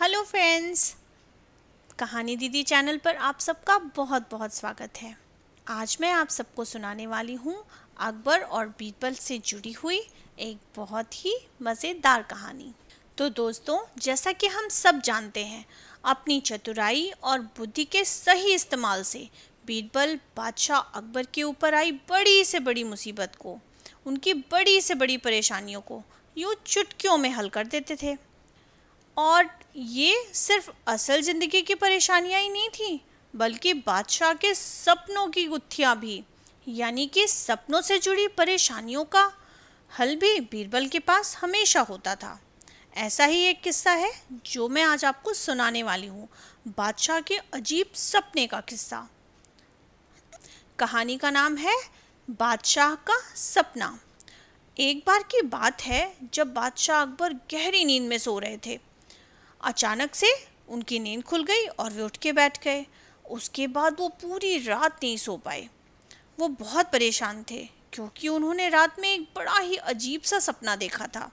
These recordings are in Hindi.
हेलो फ्रेंड्स कहानी दीदी चैनल पर आप सबका बहुत बहुत स्वागत है आज मैं आप सबको सुनाने वाली हूँ अकबर और बीरबल से जुड़ी हुई एक बहुत ही मज़ेदार कहानी तो दोस्तों जैसा कि हम सब जानते हैं अपनी चतुराई और बुद्धि के सही इस्तेमाल से बीरबल बादशाह अकबर के ऊपर आई बड़ी से बड़ी मुसीबत को उनकी बड़ी से बड़ी परेशानियों को यूँ चुटकियों में हल कर देते थे और ये सिर्फ असल ज़िंदगी की परेशानियाँ ही नहीं थी बल्कि बादशाह के सपनों की गुत्थियाँ भी यानी कि सपनों से जुड़ी परेशानियों का हल भी बीरबल के पास हमेशा होता था ऐसा ही एक किस्सा है जो मैं आज आपको सुनाने वाली हूँ बादशाह के अजीब सपने का किस्सा कहानी का नाम है बादशाह का सपना एक बार की बात है जब बादशाह अकबर गहरी नींद में सो रहे थे अचानक से उनकी नींद खुल गई और वे उठ के बैठ गए उसके बाद वो पूरी रात नहीं सो पाए वो बहुत परेशान थे क्योंकि उन्होंने रात में एक बड़ा ही अजीब सा सपना देखा था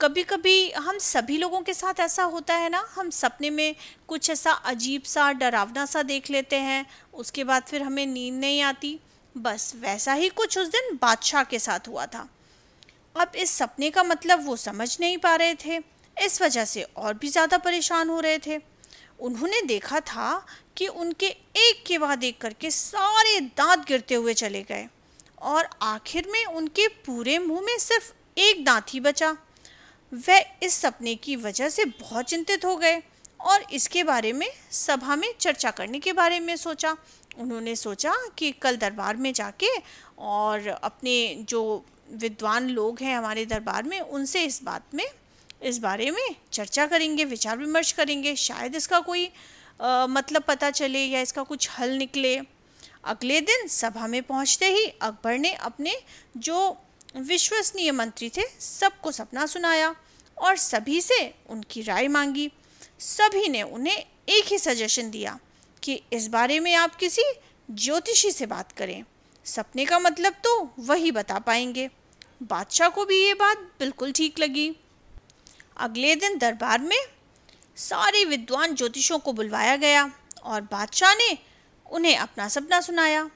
कभी कभी हम सभी लोगों के साथ ऐसा होता है ना हम सपने में कुछ ऐसा अजीब सा डरावना सा देख लेते हैं उसके बाद फिर हमें नींद नहीं आती बस वैसा ही कुछ उस दिन बादशाह के साथ हुआ था अब इस सपने का मतलब वो समझ नहीं पा रहे थे इस वजह से और भी ज़्यादा परेशान हो रहे थे उन्होंने देखा था कि उनके एक के बाद एक करके सारे दांत गिरते हुए चले गए और आखिर में उनके पूरे मुंह में सिर्फ एक दांत ही बचा वह इस सपने की वजह से बहुत चिंतित हो गए और इसके बारे में सभा में चर्चा करने के बारे में सोचा उन्होंने सोचा कि कल दरबार में जाके और अपने जो विद्वान लोग हैं हमारे दरबार में उनसे इस बात में इस बारे में चर्चा करेंगे विचार विमर्श करेंगे शायद इसका कोई आ, मतलब पता चले या इसका कुछ हल निकले अगले दिन सभा में पहुंचते ही अकबर ने अपने जो विश्वसनीय मंत्री थे सबको सपना सुनाया और सभी से उनकी राय मांगी सभी ने उन्हें एक ही सजेशन दिया कि इस बारे में आप किसी ज्योतिषी से बात करें सपने का मतलब तो वही बता पाएंगे बादशाह को भी ये बात बिल्कुल ठीक लगी अगले दिन दरबार में सारे विद्वान ज्योतिषों को बुलवाया गया और बादशाह ने उन्हें अपना सपना सुनाया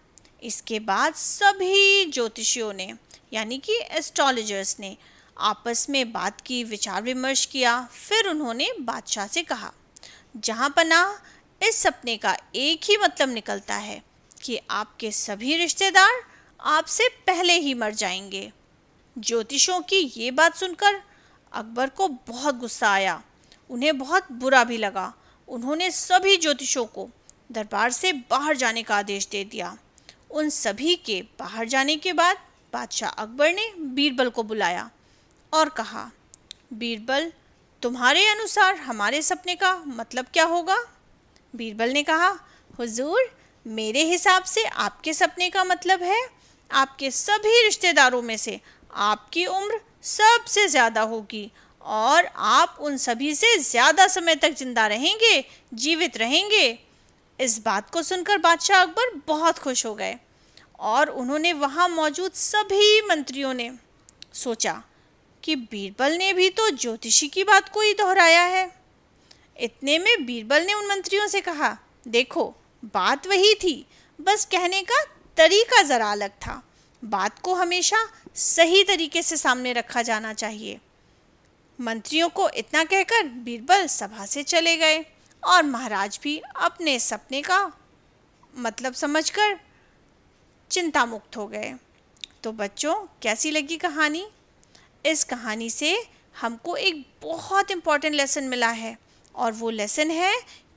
इसके बाद सभी ज्योतिषियों ने यानी कि एस्ट्रोलॉजर्स ने आपस में बात की विचार विमर्श किया फिर उन्होंने बादशाह से कहा जहाँ पना इस सपने का एक ही मतलब निकलता है कि आपके सभी रिश्तेदार आपसे पहले ही मर जाएंगे ज्योतिषों की ये बात सुनकर अकबर को बहुत गुस्सा आया उन्हें बहुत बुरा भी लगा उन्होंने सभी ज्योतिषों को दरबार से बाहर जाने का आदेश दे दिया उन सभी के बाहर जाने के बाद बादशाह अकबर ने बीरबल को बुलाया और कहा बीरबल तुम्हारे अनुसार हमारे सपने का मतलब क्या होगा बीरबल ने कहा हुजूर मेरे हिसाब से आपके सपने का मतलब है आपके सभी रिश्तेदारों में से आपकी उम्र सबसे ज़्यादा होगी और आप उन सभी से ज़्यादा समय तक जिंदा रहेंगे जीवित रहेंगे इस बात को सुनकर बादशाह अकबर बहुत खुश हो गए और उन्होंने वहाँ मौजूद सभी मंत्रियों ने सोचा कि बीरबल ने भी तो ज्योतिषी की बात को ही दोहराया है इतने में बीरबल ने उन मंत्रियों से कहा देखो बात वही थी बस कहने का तरीका ज़रा अलग था बात को हमेशा सही तरीके से सामने रखा जाना चाहिए मंत्रियों को इतना कहकर बीरबल सभा से चले गए और महाराज भी अपने सपने का मतलब समझकर चिंता मुक्त हो गए तो बच्चों कैसी लगी कहानी इस कहानी से हमको एक बहुत इम्पॉर्टेंट लेसन मिला है और वो लेसन है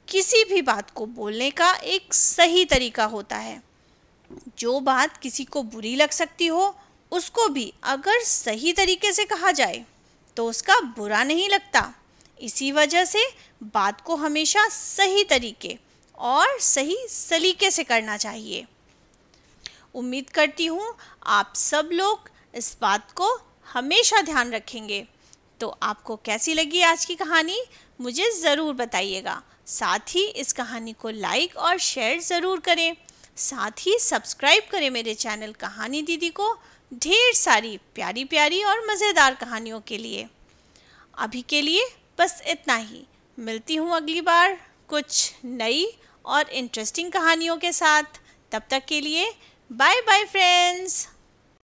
किसी भी बात को बोलने का एक सही तरीका होता है जो बात किसी को बुरी लग सकती हो उसको भी अगर सही तरीके से कहा जाए तो उसका बुरा नहीं लगता इसी वजह से बात को हमेशा सही तरीके और सही सलीके से करना चाहिए उम्मीद करती हूँ आप सब लोग इस बात को हमेशा ध्यान रखेंगे तो आपको कैसी लगी आज की कहानी मुझे ज़रूर बताइएगा साथ ही इस कहानी को लाइक और शेयर ज़रूर करें साथ ही सब्सक्राइब करें मेरे चैनल कहानी दीदी को ढेर सारी प्यारी प्यारी और मज़ेदार कहानियों के लिए अभी के लिए बस इतना ही मिलती हूँ अगली बार कुछ नई और इंटरेस्टिंग कहानियों के साथ तब तक के लिए बाय बाय फ्रेंड्स